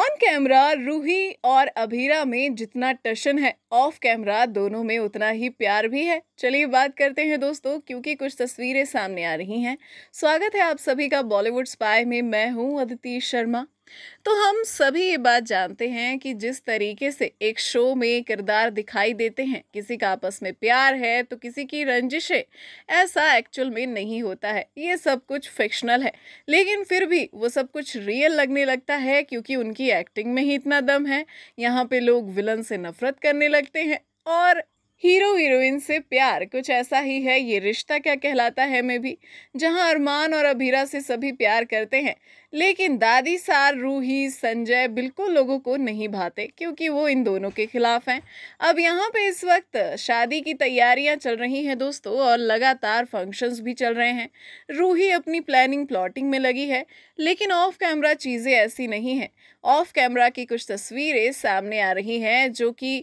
on camera Ruhi और अभीरा में जितना टशन है ऑफ कैमरा दोनों में उतना ही प्यार भी है चलिए बात करते हैं दोस्तों क्योंकि कुछ तस्वीरें सामने आ रही हैं स्वागत है आप सभी का बॉलीवुड स्पाई में मैं हूं अदिति शर्मा तो हम सभी ये बात जानते हैं कि जिस तरीके से एक शो में किरदार दिखाई देते हैं किसी का आपस में प्यार है तो किसी की रंजिश है ऐसा एक्चुअल में नहीं होता है ये सब कुछ फिक्शनल है लेकिन फिर भी वो सब कुछ रियल लगने लगता है क्योंकि उनकी एक्टिंग में ही इतना दम है यहाँ पे लोग विलन से नफरत करने लगते हैं और हीरो हीरोइन से प्यार कुछ ऐसा ही है ये रिश्ता क्या कहलाता है मैं भी जहां अरमान और अभीरा से सभी प्यार करते हैं लेकिन दादी सार रूही संजय बिल्कुल लोगों को नहीं भाते क्योंकि वो इन दोनों के खिलाफ हैं अब यहाँ पे इस वक्त शादी की तैयारियाँ चल रही हैं दोस्तों और लगातार फंक्शंस भी चल रहे हैं रूही अपनी प्लानिंग प्लॉटिंग में लगी है लेकिन ऑफ कैमरा चीज़ें ऐसी नहीं हैं ऑफ कैमरा की कुछ तस्वीरें सामने आ रही हैं जो कि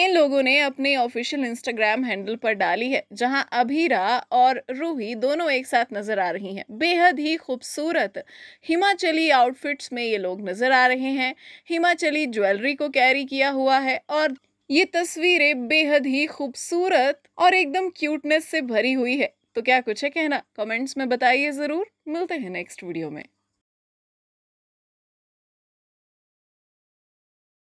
इन लोगों ने अपने ऑफिशियल इंस्टाग्राम हैंडल पर डाली है जहां अभीरा और रूही दोनों एक साथ नजर आ रही हैं बेहद ही खूबसूरत हिमाचली आउटफिट्स में ये लोग नजर आ रहे हैं हिमाचली ज्वेलरी को कैरी किया हुआ है और ये तस्वीरें बेहद ही खूबसूरत और एकदम क्यूटनेस से भरी हुई है तो क्या कुछ है कहना कमेंट्स में बताइए ज़रूर मिलते हैं नेक्स्ट वीडियो में